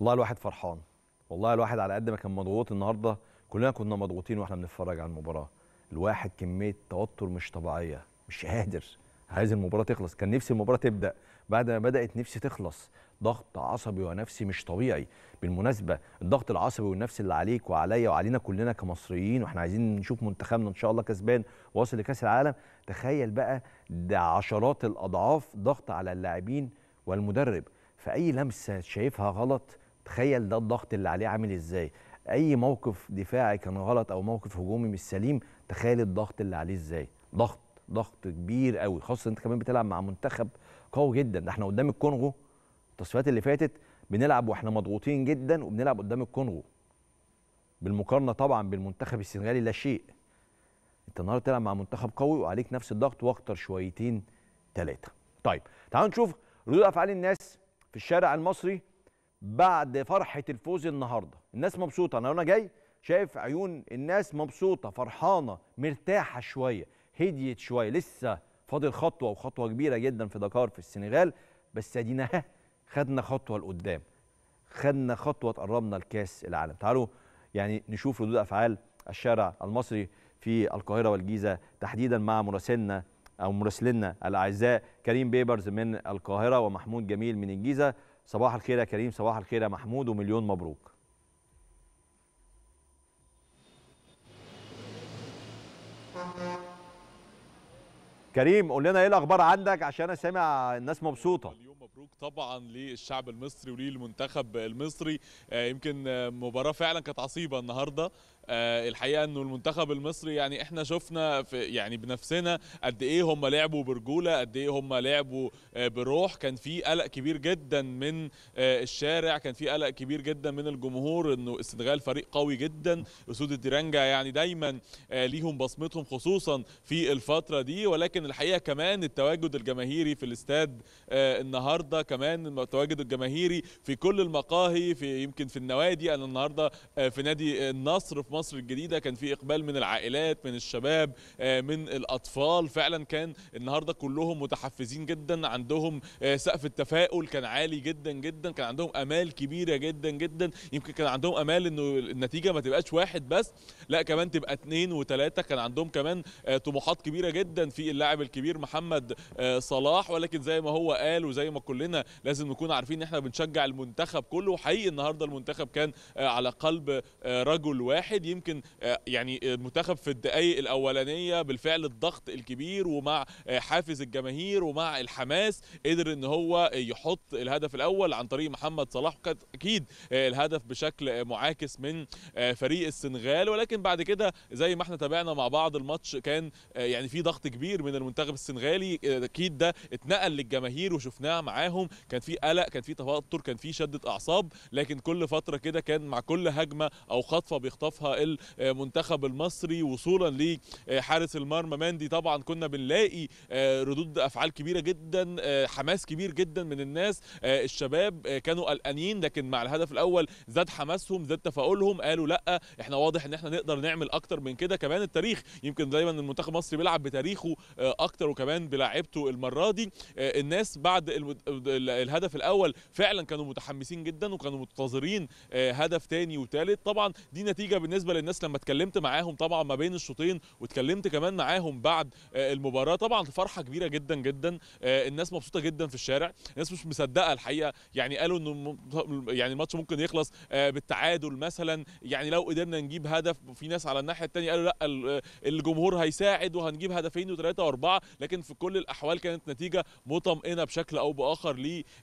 والله الواحد فرحان والله الواحد على قد ما كان مضغوط النهارده كلنا كنا مضغوطين واحنا بنتفرج على المباراه الواحد كميه توتر مش طبيعيه مش قادر عايز المباراه تخلص كان نفسي المباراه تبدا بعد ما بدات نفسي تخلص ضغط عصبي ونفسي مش طبيعي بالمناسبه الضغط العصبي والنفسي اللي عليك وعليا وعلينا كلنا كمصريين واحنا عايزين نشوف منتخبنا ان شاء الله كسبان واصل لكاس العالم تخيل بقى ده عشرات الاضعاف ضغط على اللاعبين والمدرب فاي لمسه شايفها غلط تخيل ده الضغط اللي عليه عامل ازاي اي موقف دفاعي كان غلط او موقف هجومي مش سليم تخيل الضغط اللي عليه ازاي ضغط ضغط كبير قوي خاصه انت كمان بتلعب مع منتخب قوي جدا ده احنا قدام الكونغو التصفيات اللي فاتت بنلعب واحنا مضغوطين جدا وبنلعب قدام الكونغو بالمقارنه طبعا بالمنتخب السنغالي لا شيء انت النهارده بتلعب مع منتخب قوي وعليك نفس الضغط واكتر شويتين ثلاثه طيب تعالوا نشوف ردود افعال الناس في الشارع المصري بعد فرحه الفوز النهارده الناس مبسوطه انا وانا جاي شايف عيون الناس مبسوطه فرحانه مرتاحه شويه هديت شويه لسه فاضل خطوه وخطوه كبيره جدا في دكار في السنغال بس ادينا خدنا خطوه لقدام خدنا خطوه تقربنا لكاس العالم تعالوا يعني نشوف ردود افعال الشارع المصري في القاهره والجيزه تحديدا مع مراسلنا او مراسلنا الاعزاء كريم بيبرز من القاهره ومحمود جميل من الجيزه صباح الخير يا كريم صباح الخير يا محمود ومليون مبروك كريم قول لنا ايه الاخبار عندك عشان انا سامع الناس مبسوطه اليوم مبروك طبعا للشعب المصري وللمنتخب المصري آه، يمكن آه، مباراه فعلا كانت عصيبه النهارده آه، الحقيقه انه المنتخب المصري يعني احنا شفنا في يعني بنفسنا قد ايه هم لعبوا برجوله قد ايه هم لعبوا آه، بروح كان في قلق كبير جدا من آه، الشارع كان في قلق كبير جدا من الجمهور انه السنغال فريق قوي جدا اسود الديرانجا يعني دايما ليهم بصمتهم خصوصا في الفتره دي ولكن الحقيقه كمان التواجد الجماهيري في الاستاد النهارده كمان التواجد الجماهيري في كل المقاهي في يمكن في النوادي انا النهارده في نادي النصر في مصر الجديده كان في اقبال من العائلات من الشباب آه، من الاطفال فعلا كان النهارده كلهم متحفزين جدا عندهم آه، سقف التفاؤل كان عالي جدا جدا كان عندهم امال كبيره جدا جدا يمكن كان عندهم امال انه النتيجه ما تبقاش واحد بس لا كمان تبقى اثنين وثلاثه كان عندهم كمان آه، طموحات كبيره جدا في اللاعب الكبير محمد صلاح ولكن زي ما هو قال وزي ما كلنا لازم نكون عارفين ان احنا بنشجع المنتخب كله وحقيقي النهارده المنتخب كان على قلب رجل واحد يمكن آه، يعني آه، المنتخب في الدقائق الاولانيه بالفعل الضغط الكبير ومع آه، حافز الجماهير ومع الحماس قدر ان هو يحط الهدف الاول عن طريق محمد صلاح وكانت اكيد الهدف بشكل معاكس من فريق السنغال ولكن بعد كده زي ما احنا تابعنا مع بعض الماتش كان يعني في ضغط كبير من المنتخب السنغالي اكيد ده اتنقل للجماهير وشفناه معاهم كان في قلق كان في توتر كان في شده اعصاب لكن كل فتره كده كان مع كل هجمه او خطفه بيخطفها المنتخب آه، المصري وصولا لحارس آه، المرمى مندي طبعا كنا بنلاقي آه، ردود افعال كبيره جدا حماس كبير جدا من الناس الشباب كانوا قلقانين لكن مع الهدف الاول زاد حماسهم زاد تفاؤلهم قالوا لا احنا واضح ان احنا نقدر نعمل اكتر من كده كمان التاريخ يمكن دايما المنتخب المصري بيلعب بتاريخه اكتر وكمان بلاعبته المره دي الناس بعد الهدف الاول فعلا كانوا متحمسين جدا وكانوا منتظرين هدف تاني وتالت طبعا دي نتيجه بالنسبه بالنسبه للناس لما اتكلمت معاهم طبعا ما بين الشوطين واتكلمت كمان معاهم بعد آه، المباراه طبعا فرحه كبيره جدا جدا آه، الناس مبسوطه جدا في الشارع الناس مش مصدقه الحقيقه يعني قالوا انه يعني الماتش ممكن يخلص آه، بالتعادل مثلا يعني لو قدرنا نجيب هدف في ناس على الناحيه الثانيه قالوا لا الجمهور هيساعد وهنجيب هدفين وثلاثه واربعه لكن في كل الاحوال كانت نتيجه مطمئنه بشكل او باخر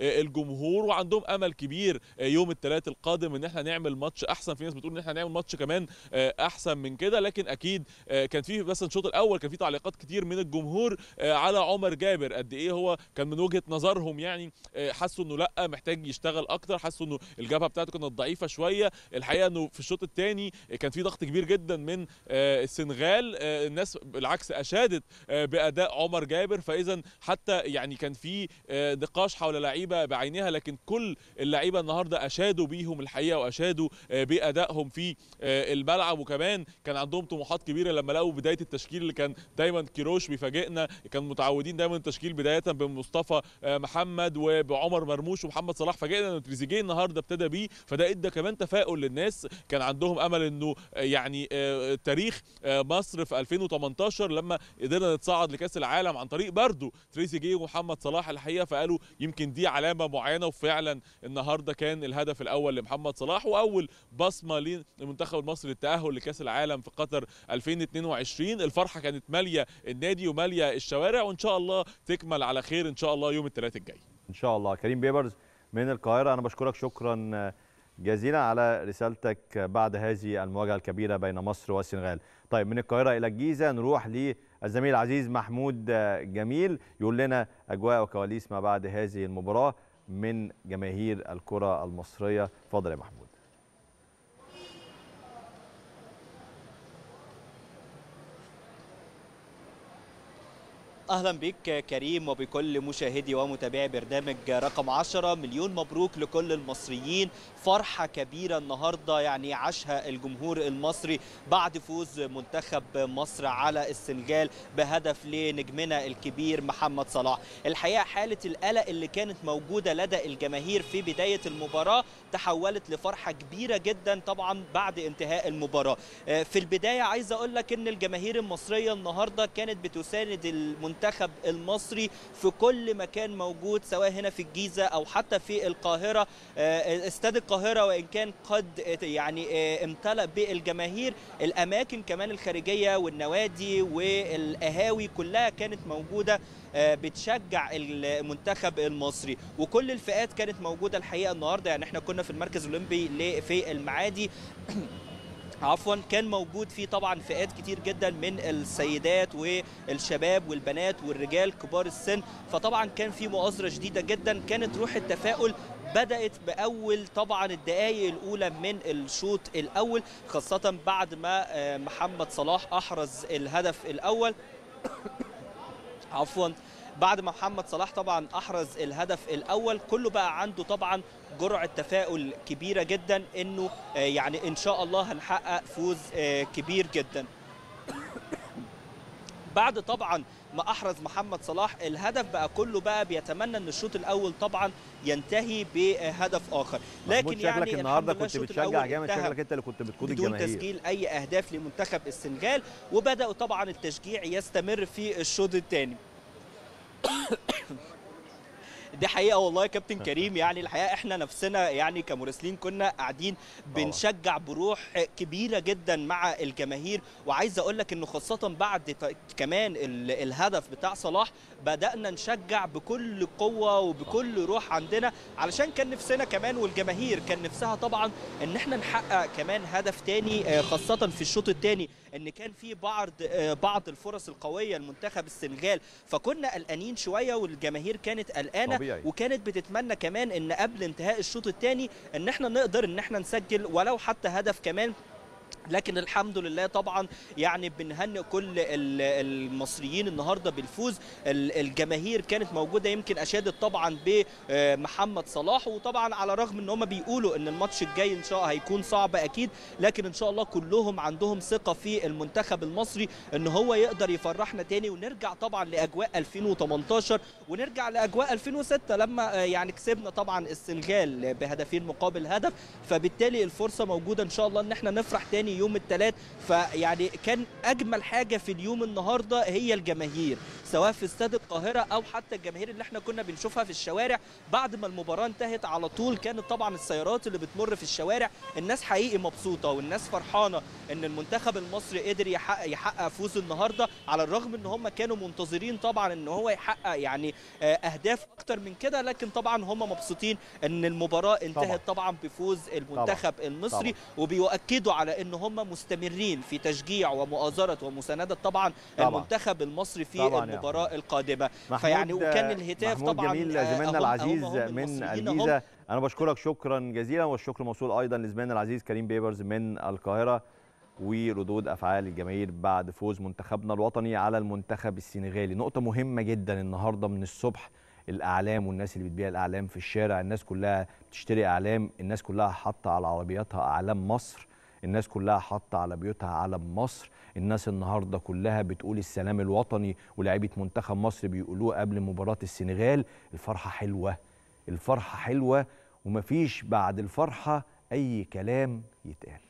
للجمهور وعندهم امل كبير يوم الثلاث القادم ان احنا نعمل ماتش احسن في ناس بتقول ان احنا نعمل ماتش كمان آه، احسن من كده لكن اكيد آه، كان في بس الشوط الاول كان في تعليقات كتير من الجمهور آه، على عمر جابر قد ايه هو كان من وجهه نظرهم يعني حسوا انه لا محتاج يشتغل اكتر حسوا انه الجبهه بتاعته كانت ضعيفه شويه الحقيقه انه في الشوط الثاني كان في ضغط كبير جدا من السنغال الناس بالعكس اشادت باداء عمر جابر فاذا حتى يعني كان في نقاش حول لعيبه بعينها لكن كل اللعيبه النهارده اشادوا بيهم الحقيقه واشادوا بادائهم في الملعب وكمان كان عندهم طموحات كبيره لما لقوا بدايه التشكيل اللي كان دايما كيروش بيفاجئنا كان متعودين دايما التشكيل بدايه بمصطفى آه، محمد وبعمر مرموش ومحمد صلاح فاجئنا ان تريزيجيه النهارده ابتدى بيه فده ادى كمان تفاؤل للناس كان عندهم امل انه آه، يعني آه، تاريخ مصر في 2018 لما قدرنا نتصعد لكاس العالم عن طريق برده تريزيجيه ومحمد صلاح الحقيقه فقالوا يمكن دي علامه معينه وفعلا النهارده كان الهدف الاول لمحمد صلاح واول بصمه للمنتخب المصري مصر للتأهل لكأس العالم في قطر 2022 الفرحة كانت مالية النادي ومالية الشوارع وإن شاء الله تكمل على خير إن شاء الله يوم الثلاث الجاي إن شاء الله كريم بيبرز من القاهرة أنا بشكرك شكرا جزيلا على رسالتك بعد هذه المواجهة الكبيرة بين مصر والسنغال طيب من القاهرة إلى الجيزة نروح للزميل العزيز محمود جميل يقول لنا أجواء وكواليس ما بعد هذه المباراة من جماهير الكرة المصرية فضل يا محمود اهلا بك كريم وبكل مشاهدي ومتابعي برنامج رقم 10 مليون مبروك لكل المصريين فرحه كبيره النهارده يعني عاشها الجمهور المصري بعد فوز منتخب مصر على السنغال بهدف لنجمنا الكبير محمد صلاح الحقيقه حاله القلق اللي كانت موجوده لدى الجماهير في بدايه المباراه تحولت لفرحه كبيره جدا طبعا بعد انتهاء المباراه آه، في البدايه عايز اقول لك ان الجماهير المصريه النهارده كانت بتساند المنتخب المنتخب المصري في كل مكان موجود سواء هنا في الجيزه او حتى في القاهره آه، آه، استاد القاهره وان كان قد آه، يعني امتلأ بالجماهير الاماكن كمان الخارجيه والنوادي والأهاوي كلها كانت موجوده بتشجع المنتخب المصري وكل الفئات كانت موجوده الحقيقه النهارده يعني احنا كنا في المركز الاولمبي في المعادي عفوا كان موجود فيه طبعا فئات كتير جدا من السيدات والشباب والبنات والرجال كبار السن فطبعا كان في مؤازره شديده جدا كانت روح التفاؤل بدأت بأول طبعا الدقائق الأولى من الشوط الأول خاصة بعد ما آه، محمد صلاح أحرز الهدف الأول عفوا بعد ما محمد صلاح طبعا احرز الهدف الاول كله بقى عنده طبعا جرعه تفاؤل كبيره جدا انه آه، يعني ان شاء الله هنحقق فوز آه، كبير جدا بعد طبعا ما احرز محمد صلاح الهدف بقى كله بقى بيتمنى ان الشوط الاول طبعا ينتهي بهدف اخر لكن يعني شكلك النهارده كنت بتشجع جامد شكلك انت اللي كنت بتقود الجماهير بدون تسجيل اي اهداف لمنتخب السنغال وبداوا طبعا التشجيع يستمر في الشوط الثاني دي حقيقه والله يا كابتن كريم يعني الحقيقه احنا نفسنا يعني كمراسلين كنا قاعدين آه. بنشجع بروح كبيره جدا مع الجماهير وعايز اقول لك انه خاصه بعد كمان الهدف بتاع صلاح بدانا نشجع بكل قوه وبكل آه. روح عندنا علشان كان نفسنا كمان والجماهير كان نفسها طبعا ان احنا نحقق كمان هدف تاني آه، خاصه في الشوط التاني ان كان في بعض آه، بعض الفرص القويه لمنتخب السنغال فكنا قلقانين شويه والجماهير كانت قلقانه وكانت بتتمنى كمان ان قبل انتهاء الشوط الثاني ان احنا نقدر ان احنا نسجل ولو حتى هدف كمان لكن الحمد لله طبعا يعني بنهنئ كل المصريين النهارده بالفوز الجماهير كانت موجوده يمكن اشادت طبعا بمحمد آه، صلاح وطبعا على الرغم ان هم بيقولوا ان الماتش الجاي ان شاء الله هيكون صعب اكيد لكن ان شاء الله كلهم عندهم ثقه في المنتخب المصري ان هو يقدر يفرحنا تاني ونرجع طبعا لاجواء 2018 ونرجع لاجواء 2006 لما آه، يعني كسبنا طبعا السنغال بهدفين مقابل هدف فبالتالي الفرصه موجوده ان شاء الله ان احنا نفرح تاني يوم الثلاث فيعني كان اجمل حاجه في اليوم النهارده هي الجماهير سواء في استاد القاهره او حتى الجماهير اللي احنا كنا بنشوفها في الشوارع بعد ما المباراه انتهت على طول كانت طبعا السيارات اللي بتمر في الشوارع الناس حقيقي مبسوطه والناس فرحانه ان المنتخب المصري قدر يحقق يحقق فوز النهارده على الرغم ان هم كانوا منتظرين طبعا ان هو يحقق يعني آه، اهداف اكتر من كده لكن طبعا هم مبسوطين ان المباراه انتهت طبعا, طبعا بفوز المنتخب طبعا. المصري طبعا. وبيؤكدوا على ان هم مستمرين في تشجيع ومؤازره ومسانده طبعا, طبعا. المنتخب المصري في طبعا المباراه يعني. القادمه فيعني وكان الهتاف طبعا جميل زميلنا آه، العزيز هم هم من الجيزه انا بشكرك شكرا جزيلا والشكر موصول ايضا لزميلنا العزيز كريم بيبرز من القاهره وردود افعال الجماهير بعد فوز منتخبنا الوطني على المنتخب السنغالي نقطه مهمه جدا النهارده من الصبح الاعلام والناس اللي بتبيع الاعلام في الشارع الناس كلها بتشتري اعلام الناس كلها حاطه على عربياتها اعلام مصر الناس كلها حاطه على بيوتها علم مصر الناس النهارده كلها بتقول السلام الوطني ولاعيبه منتخب مصر بيقولوه قبل مباراه السنغال الفرحه حلوه الفرحه حلوه ومفيش بعد الفرحه اي كلام يتقال